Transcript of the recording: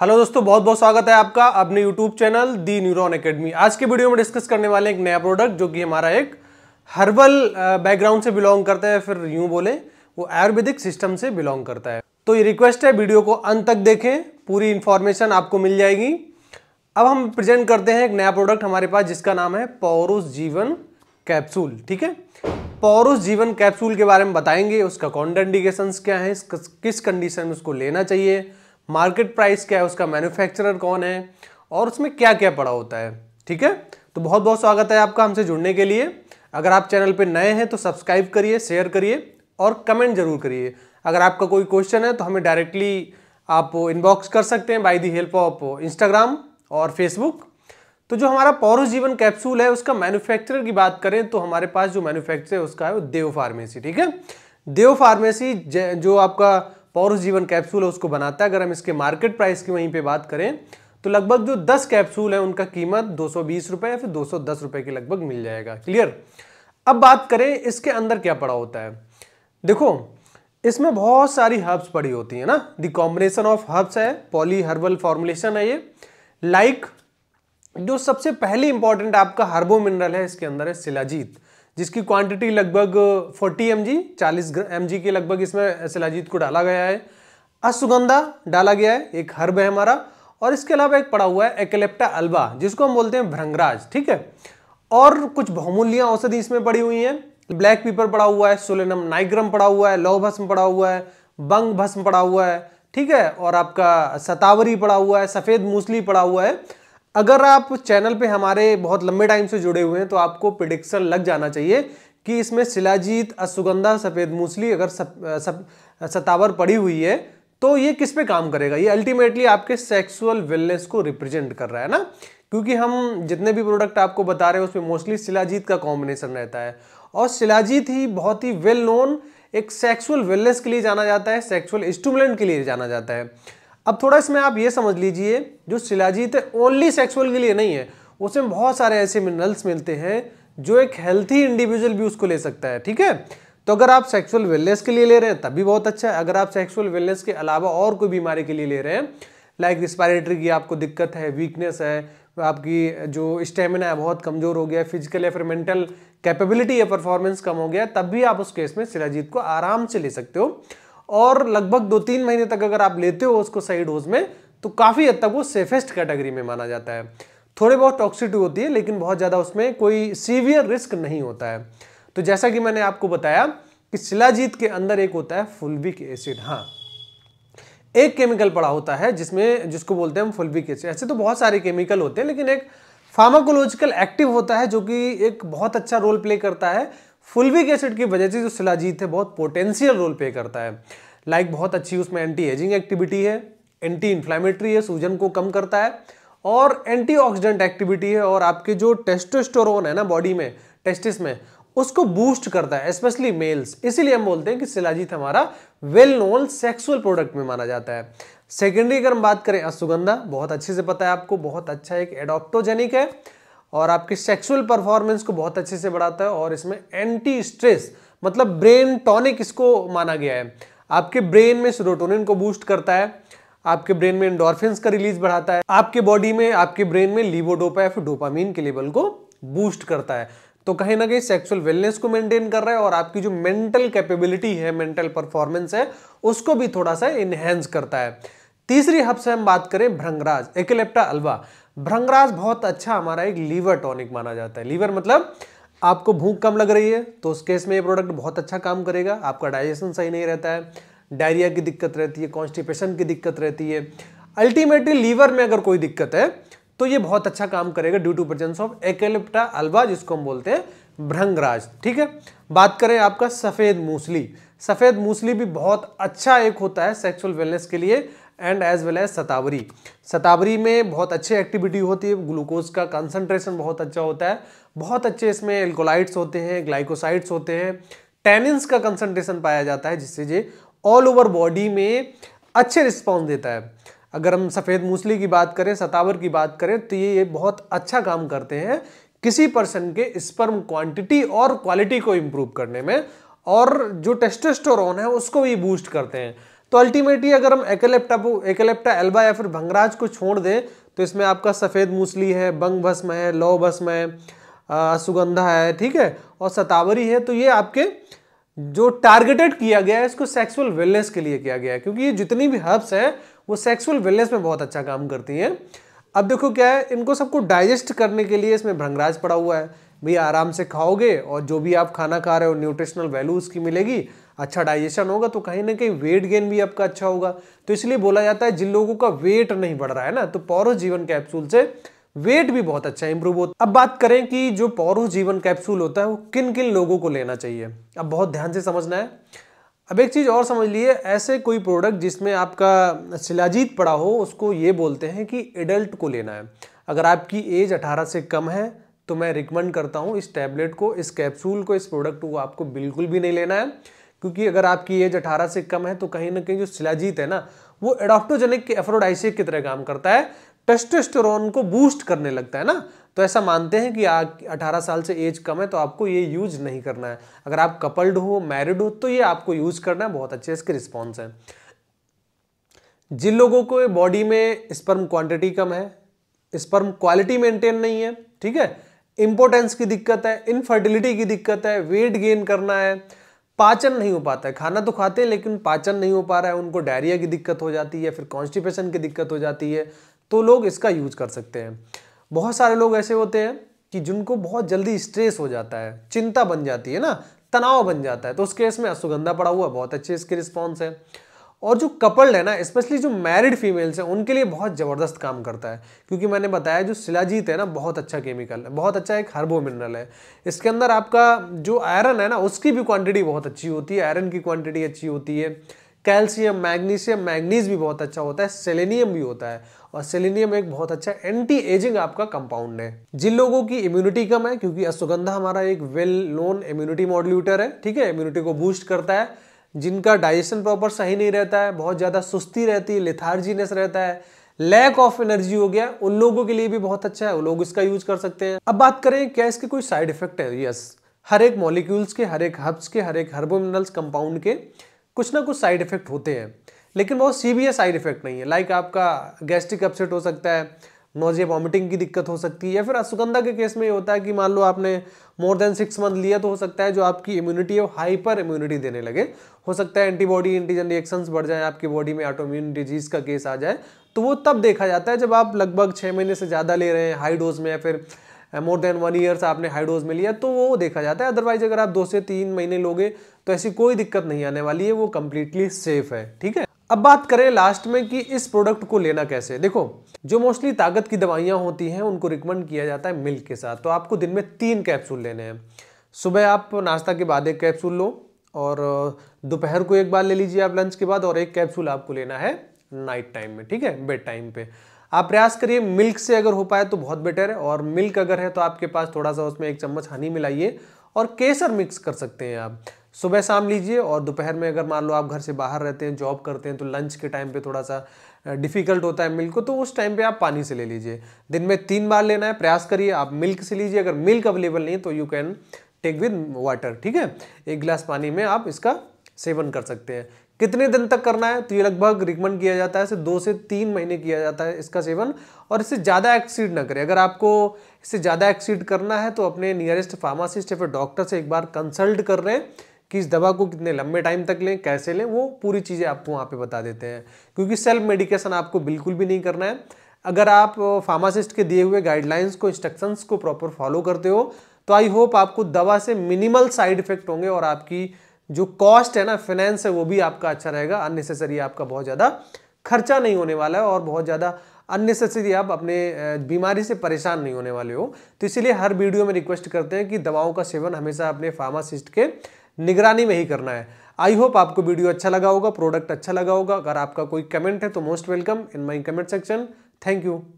hello दोस्तों बहुत बहुत स्वागत है आपका अपने YouTube channel the Neuron Academy आज के वीडियो में डिस्कस करने वाले एक नया प्रोडक्ट जो कि हमारा एक हर्बल बैकग्राउंड से बिलोंग करता है फिर यूं बोले वो आयुर्वेदिक सिस्टम से बिलोंग करता है तो ये रिक्वेस्ट है वीडियो को अंत तक देखें पूरी इन्फॉर्मेशन आपको मिल जाएगी अब हम प्रेजेंट करते हैं एक नया प्रोडक्ट हमारे पास जिसका नाम है पौरुष जीवन कैप्सूल ठीक है पौरुष जीवन कैप्सूल के बारे में बताएंगे उसका कॉन्ट क्या है किस कंडीशन में उसको लेना चाहिए मार्केट प्राइस क्या है उसका मैन्युफैक्चरर कौन है और उसमें क्या क्या पड़ा होता है ठीक है तो बहुत बहुत स्वागत है आपका हमसे जुड़ने के लिए अगर आप चैनल पर नए हैं तो सब्सक्राइब करिए शेयर करिए और कमेंट जरूर करिए अगर आपका कोई क्वेश्चन है तो हमें डायरेक्टली आप इनबॉक्स कर सकते हैं by the help of Instagram और फेसबुक तो जो हमारा पौरुष जीवन कैप्सूल है उसका मैन्युफैक्चरर की बात करें तो हमारे पास जो मैन्युफैक्चरर है उसका है वो देव फार्मेसी ठीक है देव फार्मेसी जो आपका पौरुष जीवन कैप्सूल है उसको बनाता है अगर हम इसके मार्केट प्राइस की वहीं पे बात करें तो लगभग जो 10 कैप्सूल है उनका कीमत दो रुपए या फिर दो सौ के लगभग मिल जाएगा क्लियर अब बात करें इसके अंदर क्या पड़ा होता है देखो इसमें बहुत सारी हर्ब्स पड़ी होती है ना द कॉम्बिनेशन ऑफ हर्ब्स है पॉली हर्बल फॉर्मुलेशन है ये लाइक like, जो सबसे पहली इंपॉर्टेंट आपका हर्बो मिनरल है इसके अंदर है सिलाजीत जिसकी क्वांटिटी लगभग 40 एम जी चालीस एम जी के लगभग इसमें सिलाजीत को डाला गया है असुगंधा डाला गया है एक हर्ब है हमारा और इसके अलावा एक पड़ा हुआ है एकलेप्टा अल्बा जिसको हम बोलते हैं भ्रंगराज ठीक है और कुछ बहुमूल्य औषधि इसमें पड़ी हुई हैं ब्लैक पीपर पड़ा हुआ है सोलेनम नाइग्रम पड़ा हुआ है लौह भस्म पड़ा हुआ है बंग भस्म पड़ा हुआ है ठीक है और आपका सतावरी पड़ा हुआ है सफ़ेद मूसली पड़ा हुआ है अगर आप चैनल पे हमारे बहुत लंबे टाइम से जुड़े हुए हैं तो आपको प्रिडिक्शन लग जाना चाहिए कि इसमें शिलाजीत असुगंधा सफ़ेद मूसली अगर सप, सप, सतावर पड़ी हुई है तो ये किस पे काम करेगा ये अल्टीमेटली आपके सेक्सुअल वेलनेस को रिप्रेजेंट कर रहा है ना क्योंकि हम जितने भी प्रोडक्ट आपको बता रहे हैं उसमें मोस्टली शिलाजीत का कॉम्बिनेशन रहता है और शिलाजीत ही बहुत ही वेल नोन एक सेक्सुअल वेलनेस के लिए जाना जाता है सेक्सुअल स्टूमुलेंट के लिए जाना जाता है अब थोड़ा इसमें आप ये समझ लीजिए जो शिलाजीत है ओनली सेक्सुअल के लिए नहीं है उसमें बहुत सारे ऐसे मिनरल्स मिलते हैं जो एक हेल्थी इंडिविजुअल भी उसको ले सकता है ठीक है तो अगर आप सेक्सुअल वेलनेस के लिए ले रहे हैं तब भी बहुत अच्छा है अगर आप सेक्सुअल वेलनेस के अलावा और कोई बीमारी के लिए ले रहे हैं लाइक रिस्पायरेटरी की आपको दिक्कत है वीकनेस है आपकी जो स्टेमिना है बहुत कमज़ोर हो गया है फिजिकल या फिर मेंटल कैपेबिलिटी या परफॉर्मेंस कम हो गया तब भी आप उस केस में सिराजीत को आराम से ले सकते हो और लगभग दो तीन महीने तक अगर आप लेते हो उसको सही डोज में तो काफ़ी हद तक वो सेफेस्ट कैटेगरी में माना जाता है थोड़ी बहुत टॉक्सिटी होती है लेकिन बहुत ज़्यादा उसमें कोई सीवियर रिस्क नहीं होता है तो जैसा कि मैंने आपको बताया कि शिलाजीत के अंदर एक होता है फुलविक एसिड हाँ एक केमिकल पड़ा होता है जिसमें जिसको बोलते हैं हम फुलविक एसिड ऐसे तो बहुत सारे केमिकल होते हैं लेकिन एक फार्माकोलॉजिकल एक्टिव होता है जो कि एक बहुत अच्छा रोल प्ले करता है फुलविक एसिड की वजह से जो सिलाजीत है बहुत पोटेंशियल रोल प्ले करता है लाइक like बहुत अच्छी उसमें एंटी एजिंग एक्टिविटी है एंटी इन्फ्लामेटरी है सूजन को कम करता है और एंटीऑक्सीडेंट एक्टिविटी है और आपके जो टेस्टोस्टेरोन है ना बॉडी में टेस्टिस में उसको बूस्ट करता है स्पेशली मेल्स इसीलिए हम बोलते हैं कि सिलाजीत हमारा वेल नोन सेक्सुअल प्रोडक्ट में माना जाता है सेकेंडरी अगर हम बात करें अश्वगंधा बहुत अच्छे से पता है आपको बहुत अच्छा एक एडोप्टोजेनिक है और आपके सेक्सुअल परफॉर्मेंस को बहुत अच्छे से बढ़ाता है और इसमें एंटी स्ट्रेस मतलब ब्रेन टॉनिक इसको माना गया है आपके ब्रेन में सिरोटोनिन को बूस्ट करता है आपके ब्रेन में एंडोरफिन्स का रिलीज बढ़ाता है आपके बॉडी में आपके ब्रेन में लीवोडोपा या फिर डोपामीन के लेवल को बूस्ट करता है तो कहीं ना कहीं सेक्सुअल वेलनेस को मेंटेन कर रहा है और आपकी जो मेंटल कैपेबिलिटी है मेंटल परफॉर्मेंस है उसको भी थोड़ा सा इनहेंस करता है तीसरी हब से हम बात करें भ्रंगराज एकेलेप्टा अल्वा भ्रंगराज बहुत अच्छा हमारा एक लीवर टॉनिक माना जाता है लीवर मतलब आपको भूख कम लग रही है तो उस केस में ये प्रोडक्ट बहुत अच्छा काम करेगा आपका डाइजेशन सही नहीं रहता है डायरिया की दिक्कत रहती है कॉन्स्टिपेशन की दिक्कत रहती है अल्टीमेटली लीवर में अगर कोई दिक्कत है तो ये बहुत अच्छा काम करेगा due to presence of eclipta alba जिसको हम बोलते हैं भ्रंगराज ठीक है बात करें आपका सफ़ेद मूसली सफ़ेद मूसली भी बहुत अच्छा एक होता है सेक्सुअल वेलनेस के लिए and as well as shatavari shatavari में बहुत अच्छी एक्टिविटी होती है ग्लूकोज का कंसनट्रेशन बहुत अच्छा होता है बहुत अच्छे इसमें एल्कोलाइट्स होते हैं ग्लाइकोसाइड्स होते हैं टेनिन्स का कंसनट्रेशन पाया जाता है जिससे ये ऑल ओवर बॉडी में अच्छे रिस्पॉन्स देता है अगर हम सफ़ेद मूसली की बात करें सतावर की बात करें तो ये ये बहुत अच्छा काम करते हैं किसी पर्सन के स्पर्म क्वांटिटी और क्वालिटी को इम्प्रूव करने में और जो टेस्टोस्टेरोन है उसको भी बूस्ट करते हैं तो अल्टीमेटली अगर हम एकलेप्टा एकलेप्टा एल्बा या फिर भंगराज को छोड़ दें तो इसमें आपका सफ़ेद मूसली है बंग भस्म है लौ भस्म है सुगंधा है ठीक है और सतावरी है तो ये आपके जो टारगेटेड किया गया है इसको सेक्सुअल वेलनेस के लिए किया गया है क्योंकि ये जितनी भी हर्ब्स हैं वो सेक्सुअल वेलनेस में बहुत अच्छा काम करती हैं अब देखो क्या है इनको सबको डाइजेस्ट करने के लिए इसमें भ्रंगराज पड़ा हुआ है भी आराम से खाओगे और जो भी आप खाना खा रहे हो न्यूट्रिशनल वैल्यू उसकी मिलेगी अच्छा डाइजेशन होगा तो कहीं ना कहीं वेट गेन भी आपका अच्छा होगा तो इसलिए बोला जाता है जिन लोगों का वेट नहीं बढ़ रहा है ना तो पौरो जीवन कैप्सूल से वेट भी बहुत अच्छा इंप्रूव होता है अब बात करें कि जो पौरो जीवन कैप्सूल होता है वो किन किन लोगों को लेना चाहिए अब बहुत ध्यान से समझना है अब एक चीज़ और समझ लीजिए ऐसे कोई प्रोडक्ट जिसमें आपका शिलाजीत पड़ा हो उसको ये बोलते हैं कि एडल्ट को लेना है अगर आपकी एज 18 से कम है तो मैं रिकमेंड करता हूँ इस टैबलेट को इस कैप्सूल को इस प्रोडक्ट को आपको बिल्कुल भी नहीं लेना है क्योंकि अगर आपकी एज अठारह से कम है तो कहीं ना कहीं जो सिलाजीत है ना वो एडोप्टोजेनिक के एफ्रोडाइसिक की तरह काम करता है टेस्टोस्टेरोन को बूस्ट करने लगता है ना तो ऐसा मानते हैं कि अठारह साल से एज कम है तो आपको ये यूज नहीं करना है अगर आप कपल्ड हो मैरिड हो तो ये आपको यूज करना है बहुत अच्छे इसके रिस्पॉन्स हैं जिन लोगों को बॉडी में स्पर्म क्वांटिटी कम है स्पर्म क्वालिटी मेंटेन नहीं है ठीक है इम्पोर्टेंस की दिक्कत है इनफर्टिलिटी की दिक्कत है वेट गेन करना है पाचन नहीं हो पाता है खाना तो खाते हैं लेकिन पाचन नहीं हो पा रहा है उनको डायरिया की दिक्कत हो जाती है फिर कॉन्स्टिपेशन की दिक्कत हो जाती है तो लोग इसका यूज कर सकते हैं बहुत सारे लोग ऐसे होते हैं कि जिनको बहुत जल्दी स्ट्रेस हो जाता है चिंता बन जाती है ना तनाव बन जाता है तो उस केस में अश्वगंधा पड़ा हुआ बहुत अच्छे इसके रिस्पॉन्स है और जो कपल्ड है ना स्पेशली जो मैरिड फीमेल्स हैं उनके लिए बहुत ज़बरदस्त काम करता है क्योंकि मैंने बताया जो सिलाजीत है ना बहुत अच्छा केमिकल है बहुत अच्छा एक हर्बो मिनरल है इसके अंदर आपका जो आयरन है ना उसकी भी क्वांटिटी बहुत अच्छी होती है आयरन की क्वांटिटी अच्छी होती है कैल्शियम मैग्नीशियम मैग्नीज भी बहुत अच्छा होता है सेलेनियम भी होता है और सेलेनियम एक बहुत अच्छा एंटी एजिंग आपका कंपाउंड है जिन लोगों की इम्यूनिटी कम है क्योंकि अश्वगंधा हमारा एक वेल नोन इम्यूनिटी मॉड्यूटर है ठीक है इम्यूनिटी को बूस्ट करता है जिनका डाइजेशन प्रॉपर सही नहीं रहता है बहुत ज़्यादा सुस्ती रहती है लिथार्जीनेस रहता है लैक ऑफ एनर्जी हो गया उन लोगों के लिए भी बहुत अच्छा है वो लोग इसका यूज कर सकते हैं अब बात करें क्या इसके कोई साइड इफेक्ट है यस हर एक मॉलिक्यूल्स के हर एक हर्ब्स के हर एक हर्बोमिनल्स कंपाउंड के कुछ ना कुछ साइड इफेक्ट होते हैं लेकिन बहुत सीवियर साइड इफेक्ट नहीं है लाइक आपका गैस्ट्रिक अपसेट हो सकता है नोजिया वॉमिटिंग की दिक्कत हो सकती है या फिर असुगंधा के केस में ये होता है कि मान लो आपने मोर देन सिक्स मंथ लिया तो हो सकता है जो आपकी इम्यूनिटी है वो हाइपर इम्यूनिटी देने लगे हो सकता है एंटीबॉडी एंटीजन रिएक्शन बढ़ जाए आपकी बॉडी में ऑटोम्यून डिजीज का केस आ जाए तो वो तब देखा जाता है जब आप लगभग छः महीने से ज़्यादा ले रहे हैं हाई डोज में या फिर मोर देन वन ईयर्स आपने हाई डोज में लिया तो वो देखा जाता है अदरवाइज अगर आप दो से तीन महीने लोगे तो ऐसी कोई दिक्कत नहीं आने वाली है वो कम्प्लीटली सेफ है ठीक है अब बात करें लास्ट में कि इस प्रोडक्ट को लेना कैसे देखो जो मोस्टली ताकत की दवाइयाँ होती हैं उनको रिकमेंड किया जाता है मिल्क के साथ तो आपको दिन में तीन कैप्सूल लेने हैं सुबह आप नाश्ता के बाद एक कैप्सूल लो और दोपहर को एक बार ले लीजिए आप लंच के बाद और एक कैप्सूल आपको लेना है नाइट टाइम में ठीक है बेड टाइम पे आप प्रयास करिए मिल्क से अगर हो पाए तो बहुत बेटर है और मिल्क अगर है तो आपके पास थोड़ा सा उसमें एक चम्मच हनी मिलाइए और केसर मिक्स कर सकते हैं आप सुबह शाम लीजिए और दोपहर में अगर मान लो आप घर से बाहर रहते हैं जॉब करते हैं तो लंच के टाइम पे थोड़ा सा डिफ़िकल्ट होता है मिल्क को तो उस टाइम पे आप पानी से ले लीजिए दिन में तीन बार लेना है प्रयास करिए आप मिल्क से लीजिए अगर मिल्क अवेलेबल नहीं तो you can take with water ठीक है एक गिलास पानी में आप इसका सेवन कर सकते हैं कितने दिन तक करना है तो ये लगभग रिकमेंड किया जाता है इसे दो से तीन महीने किया जाता है इसका सेवन और इससे ज़्यादा एक्सीड ना करें अगर आपको इससे ज़्यादा एक्सीड करना है तो अपने नियरेस्ट फार्मासिस्ट या फिर डॉक्टर से एक बार कंसल्ट कर रहे हैं कि इस दवा को कितने लंबे टाइम तक लें कैसे लें वो पूरी चीज़ें आपको वहाँ पे बता देते हैं क्योंकि सेल्फ मेडिकेशन आपको बिल्कुल भी नहीं करना है अगर आप फार्मासिस्ट के दिए हुए गाइडलाइंस को इंस्ट्रक्शंस को प्रॉपर फॉलो करते हो तो आई होप आपको दवा से मिनिमल साइड इफेक्ट होंगे और आपकी जो कॉस्ट है ना फिनेंस है वो भी आपका अच्छा रहेगा अननेसेसरी आपका बहुत ज़्यादा खर्चा नहीं होने वाला है और बहुत ज़्यादा अननेसेसरी आप अपने बीमारी से परेशान नहीं होने वाले हो तो इसीलिए हर वीडियो में रिक्वेस्ट करते हैं कि दवाओं का सेवन हमेशा अपने फार्मासिस्ट के निगरानी में ही करना है आई होप आपको वीडियो अच्छा लगा होगा प्रोडक्ट अच्छा लगा होगा अगर आपका कोई कमेंट है तो most welcome in my comment section thank you